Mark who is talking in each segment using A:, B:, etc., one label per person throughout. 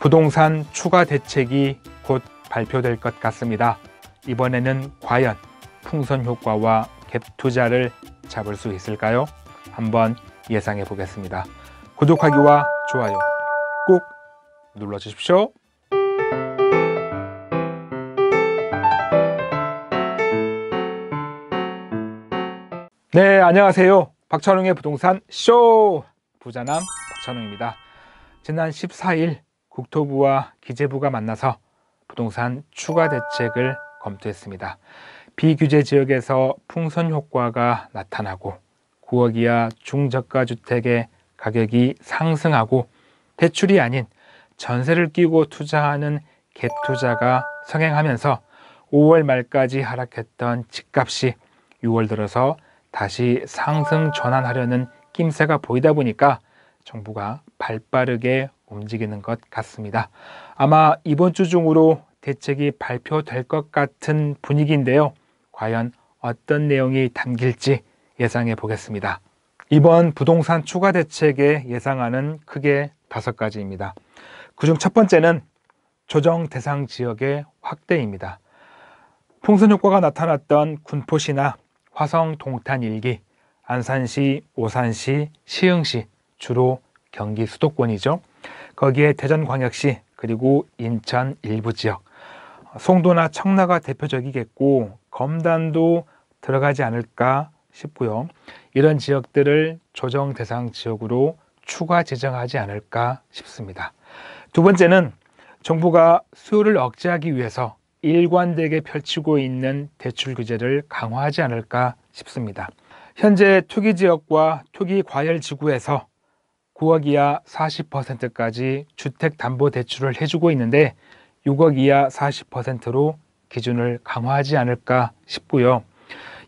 A: 부동산 추가 대책이 곧 발표될 것 같습니다. 이번에는 과연 풍선 효과와 갭 투자를 잡을 수 있을까요? 한번 예상해 보겠습니다. 구독하기와 좋아요 꼭 눌러주십시오. 네, 안녕하세요. 박찬웅의 부동산 쇼! 부자남 박찬웅입니다. 지난 14일 국토부와 기재부가 만나서 부동산 추가 대책을 검토했습니다. 비규제 지역에서 풍선 효과가 나타나고 9억 이하 중저가 주택의 가격이 상승하고 대출이 아닌 전세를 끼고 투자하는 갭 투자가 성행하면서 5월 말까지 하락했던 집값이 6월 들어서 다시 상승 전환하려는 낌새가 보이다 보니까 정부가 발빠르게 움직이는 것 같습니다. 아마 이번 주 중으로 대책이 발표될 것 같은 분위기인데요. 과연 어떤 내용이 담길지 예상해 보겠습니다. 이번 부동산 추가 대책의 예상안은 크게 다섯 가지입니다. 그 중 첫 번째는 조정 대상 지역의 확대입니다. 풍선 효과가 나타났던 군포시나 화성 동탄 일기, 안산시, 오산시, 시흥시, 주로 경기 수도권이죠. 거기에 대전광역시 그리고 인천 일부 지역 송도나 청라가 대표적이겠고 검단도 들어가지 않을까 싶고요. 이런 지역들을 조정 대상 지역으로 추가 지정하지 않을까 싶습니다. 두 번째는 정부가 수요를 억제하기 위해서 일관되게 펼치고 있는 대출 규제를 강화하지 않을까 싶습니다. 현재 투기 지역과 투기 과열 지구에서 9억 이하 40%까지 주택담보대출을 해주고 있는데 6억 이하 40%로 기준을 강화하지 않을까 싶고요.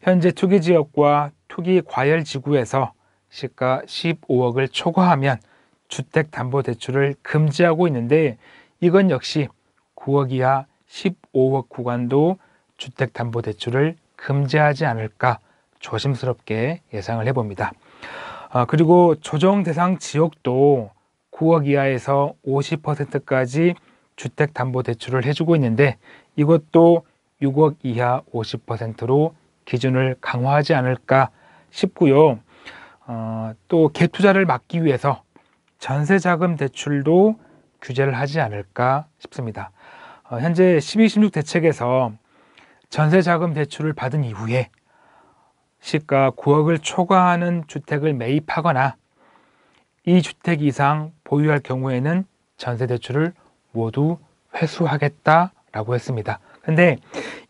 A: 현재 투기 지역과 투기 과열 지구에서 시가 15억을 초과하면 주택담보대출을 금지하고 있는데 이건 역시 9억 이하 15억 구간도 주택담보대출을 금지하지 않을까 조심스럽게 예상을 해봅니다. 아, 그리고 조정 대상 지역도 9억 이하에서 50%까지 주택담보대출을 해주고 있는데 이것도 6억 이하 50%로 기준을 강화하지 않을까 싶고요. 어, 또 개투자를 막기 위해서 전세자금 대출도 규제를 하지 않을까 싶습니다. 어, 현재 12, 16 대책에서 전세자금 대출을 받은 이후에 시가 9억을 초과하는 주택을 매입하거나 이 주택 이상 보유할 경우에는 전세 대출을 모두 회수하겠다라고 했습니다. 근데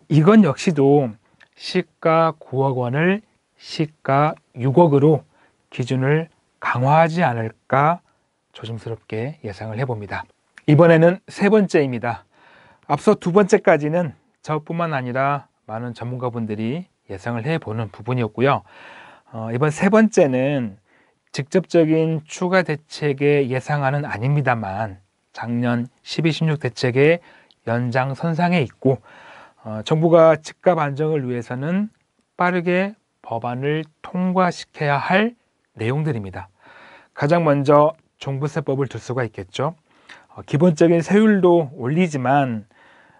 A: 이건 역시도 시가 9억 원을 시가 6억으로 기준을 강화하지 않을까 조심스럽게 예상을 해봅니다. 이번에는 세 번째입니다. 앞서 두 번째까지는 저뿐만 아니라 많은 전문가분들이 예상을 해보는 부분이었고요. 어, 이번 세 번째는 직접적인 추가 대책의 예상안은 아닙니다만 작년 12.16 대책의 연장선상에 있고 어, 정부가 집값 안정을 위해서는 빠르게 법안을 통과시켜야 할 내용들입니다. 가장 먼저 종부세법을 둘 수가 있겠죠. 어, 기본적인 세율도 올리지만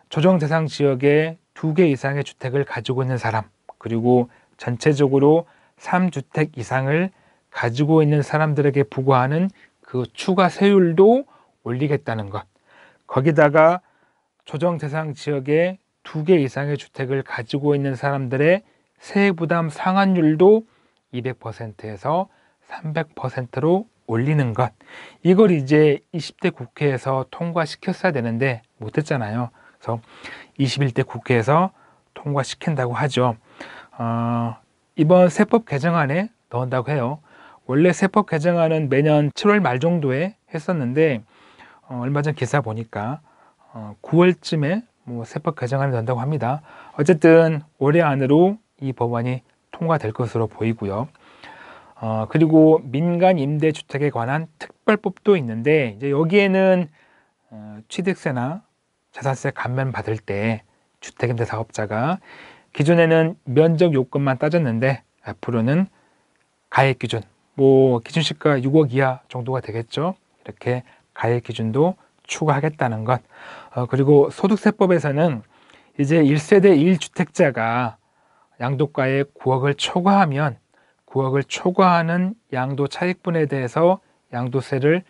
A: 조정 대상 지역에 두 개 이상의 주택을 가지고 있는 사람 그리고 전체적으로 3주택 이상을 가지고 있는 사람들에게 부과하는 그 추가 세율도 올리겠다는 것. 거기다가 조정 대상 지역에 두 개 이상의 주택을 가지고 있는 사람들의 세액 부담 상환율도 200%에서 300%로 올리는 것. 이걸 이제 20대 국회에서 통과시켰어야 되는데 못했잖아요. 그래서 21대 국회에서 통과시킨다고 하죠. 어, 이번 세법 개정안에 넣은다고 해요. 원래 세법 개정안은 매년 7월 말 정도에 했었는데 어, 얼마 전 기사 보니까 어, 9월쯤에 뭐 세법 개정안을넣는다고 합니다. 어쨌든 올해 안으로 이 법안이 통과될 것으로 보이고요. 어, 그리고 민간 임대 주택에 관한 특별법도 있는데 이제 여기에는 어, 취득세나 자산세 감면 받을 때 주택임대 사업자가 기존에는 면적 요건만 따졌는데 앞으로는 가액 기준, 뭐 기준시가 6억 이하 정도가 되겠죠. 이렇게 가액 기준도 추가하겠다는 것. 어, 그리고 소득세법에서는 이제 1세대 1주택자가 양도가액 9억을 초과하면 9억을 초과하는 양도 차익분에 대해서 양도세를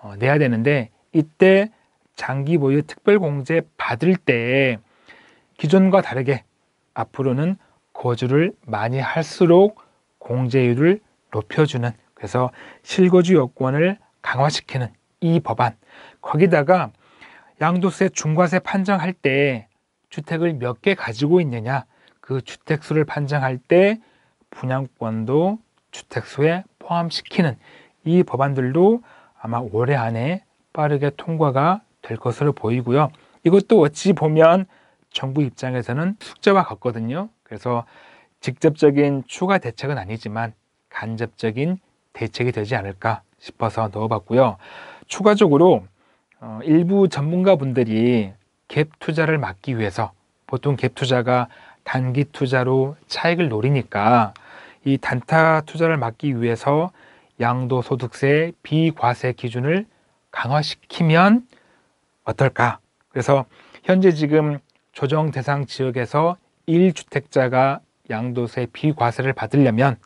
A: 어, 내야 되는데 이때 장기 보유 특별공제 받을 때 기존과 다르게 앞으로는 거주를 많이 할수록 공제율을 높여주는 그래서 실거주 여권을 강화시키는 이 법안 거기다가 양도세 중과세 판정할 때 주택을 몇 개 가지고 있느냐 그 주택수를 판정할 때 분양권도 주택수에 포함시키는 이 법안들도 아마 올해 안에 빠르게 통과가 될 것으로 보이고요. 이것도 어찌 보면 정부 입장에서는 숙제와 같거든요. 그래서 직접적인 추가 대책은 아니지만 간접적인 대책이 되지 않을까 싶어서 넣어봤고요. 추가적으로 어, 일부 전문가분들이 갭 투자를 막기 위해서 보통 갭 투자가 단기 투자로 차익을 노리니까 이 단타 투자를 막기 위해서 양도소득세 비과세 기준을 강화시키면 어떨까? 그래서 현재 지금 조정 대상 지역에서 1주택자가 양도세 비과세를 받으려면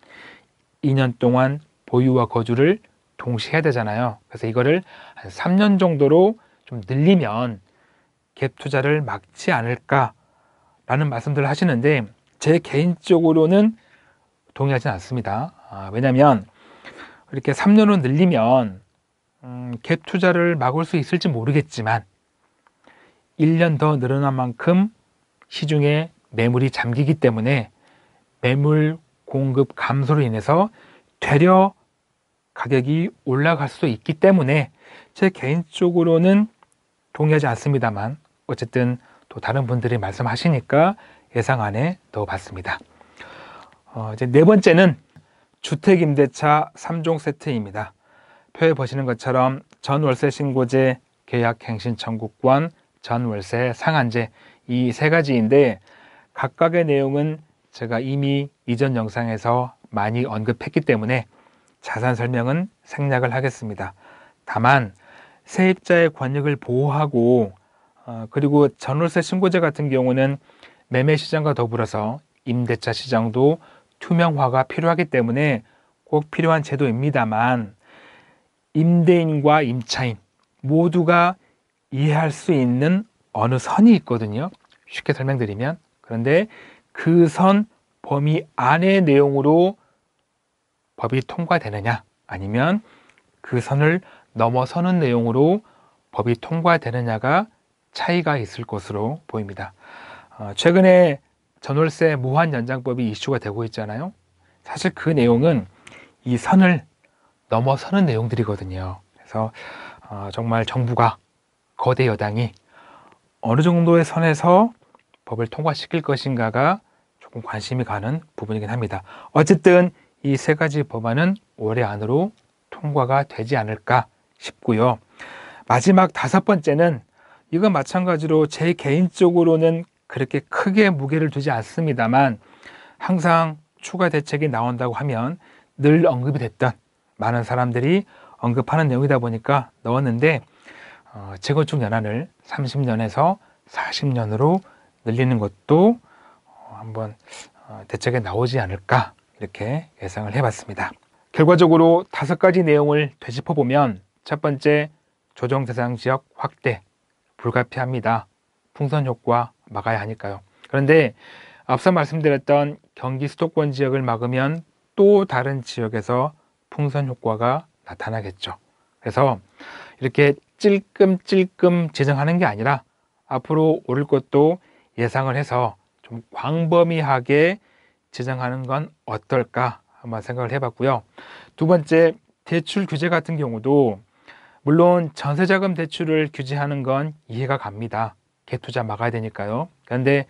A: 2년 동안 보유와 거주를 동시에 해야 되잖아요. 그래서 이거를 한 3년 정도로 좀 늘리면 갭 투자를 막지 않을까라는 말씀들을 하시는데 제 개인적으로는 동의하지 않습니다. 아, 왜냐하면 이렇게 3년으로 늘리면 음, 갭 투자를 막을 수 있을지 모르겠지만 1년 더 늘어난 만큼 시중에 매물이 잠기기 때문에 매물 공급 감소로 인해서 되려 가격이 올라갈 수도 있기 때문에 제 개인적으로는 동의하지 않습니다만 어쨌든 또 다른 분들이 말씀하시니까 예상 안에 넣어봤습니다. 어, 이제 네 번째는 주택임대차 3종 세트입니다. 표에 보시는 것처럼 전월세 신고제, 계약갱신청구권, 전월세, 상한제 이 세 가지인데 각각의 내용은 제가 이미 이전 영상에서 많이 언급했기 때문에 자산 설명은 생략을 하겠습니다. 다만 세입자의 권익을 보호하고 어, 그리고 전월세 신고제 같은 경우는 매매 시장과 더불어서 임대차 시장도 투명화가 필요하기 때문에 꼭 필요한 제도입니다만 임대인과 임차인 모두가 이해할 수 있는 어느 선이 있거든요. 쉽게 설명드리면. 그런데 그 선 범위 안의 내용으로 법이 통과되느냐 아니면 그 선을 넘어서는 내용으로 법이 통과되느냐가 차이가 있을 것으로 보입니다. 어, 최근에 전월세 무한 연장법이 이슈가 되고 있잖아요. 사실 그 내용은 이 선을 넘어서는 내용들이거든요. 그래서 어, 정말 정부가 거대 여당이 어느 정도의 선에서 법을 통과시킬 것인가가 조금 관심이 가는 부분이긴 합니다. 어쨌든 이 세 가지 법안은 올해 안으로 통과가 되지 않을까 싶고요. 마지막 다섯 번째는 이건 마찬가지로 제 개인적으로는 그렇게 크게 무게를 두지 않습니다만 항상 추가 대책이 나온다고 하면 늘 언급이 됐던 많은 사람들이 언급하는 내용이다 보니까 넣었는데 어, 재건축 연한을 30년에서 40년으로 늘리는 것도 어, 한번 어, 대책에 나오지 않을까 이렇게 예상을 해봤습니다. 결과적으로 다섯 가지 내용을 되짚어 보면 첫 번째 조정 대상 지역 확대 불가피합니다. 풍선 효과 막아야 하니까요. 그런데 앞서 말씀드렸던 경기 수도권 지역을 막으면 또 다른 지역에서 풍선 효과가 나타나겠죠. 그래서 이렇게 찔끔찔끔 재정하는 게 아니라 앞으로 오를 것도 예상을 해서 좀 광범위하게 재정하는 건 어떨까 한번 생각을 해봤고요. 두 번째 대출 규제 같은 경우도 물론 전세자금 대출을 규제하는 건 이해가 갑니다. 개투자 막아야 되니까요. 그런데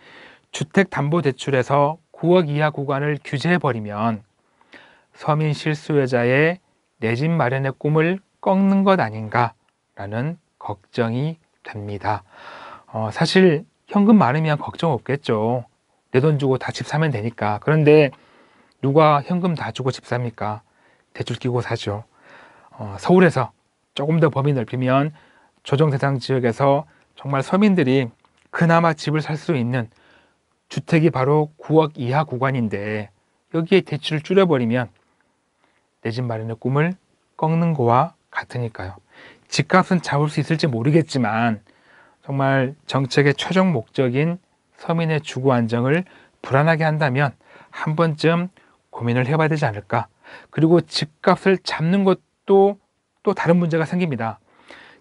A: 주택담보대출에서 9억 이하 구간을 규제해버리면 서민 실수요자의 내 집 마련의 꿈을 꺾는 것 아닌가 라는 걱정이 됩니다. 어, 사실 현금 많으면 걱정 없겠죠. 내 돈 주고 다 집 사면 되니까. 그런데 누가 현금 다 주고 집 삽니까? 대출 끼고 사죠. 어, 서울에서 조금 더 범위 넓히면 조정대상 지역에서 정말 서민들이 그나마 집을 살 수 있는 주택이 바로 9억 이하 구간인데 여기에 대출을 줄여버리면 내 집 마련의 꿈을 꺾는 거와 같으니까요. 집값은 잡을 수 있을지 모르겠지만 정말 정책의 최종 목적인 서민의 주거 안정을 불안하게 한다면 한 번쯤 고민을 해봐야 되지 않을까. 그리고 집값을 잡는 것도 또 다른 문제가 생깁니다.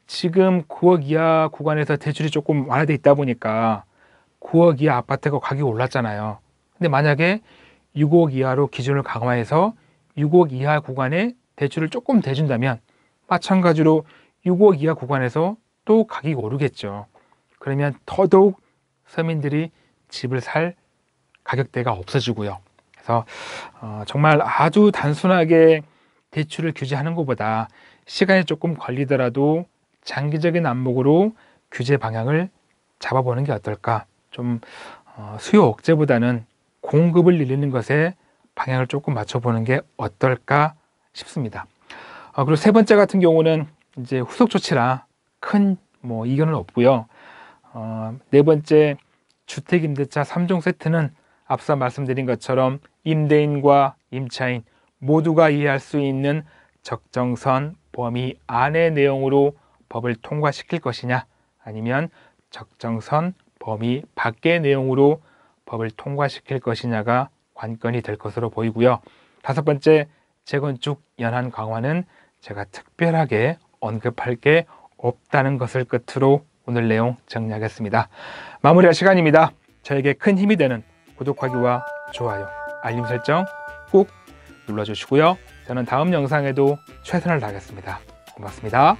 A: 지금 9억 이하 구간에서 대출이 조금 완화돼 있다 보니까 9억 이하 아파트가 가격이 올랐잖아요. 근데 만약에 6억 이하로 기준을 강화해서 6억 이하 구간에 대출을 조금 대준다면 마찬가지로 6억 이하 구간에서 또 가격이 오르겠죠. 그러면 더더욱 서민들이 집을 살 가격대가 없어지고요. 그래서 어, 정말 아주 단순하게 대출을 규제하는 것보다 시간이 조금 걸리더라도 장기적인 안목으로 규제 방향을 잡아보는 게 어떨까. 좀 어, 수요 억제보다는 공급을 늘리는 것에 방향을 조금 맞춰보는 게 어떨까 싶습니다. 어, 그리고 세 번째 같은 경우는 이제 후속 조치라 큰 뭐 이견은 없고요. 어, 네 번째 주택 임대차 3종 세트는 앞서 말씀드린 것처럼 임대인과 임차인 모두가 이해할 수 있는 적정선 범위 안의 내용으로 법을 통과시킬 것이냐 아니면 적정선 범위 밖의 내용으로 법을 통과시킬 것이냐가 관건이 될 것으로 보이고요. 다섯 번째 재건축 연한 강화는 제가 특별하게 언급할 게 없다는 것을 끝으로 오늘 내용 정리하겠습니다. 마무리할 시간입니다. 저에게 큰 힘이 되는 구독하기와 좋아요, 알림 설정 꼭 눌러주시고요. 저는 다음 영상에도 최선을 다하겠습니다. 고맙습니다.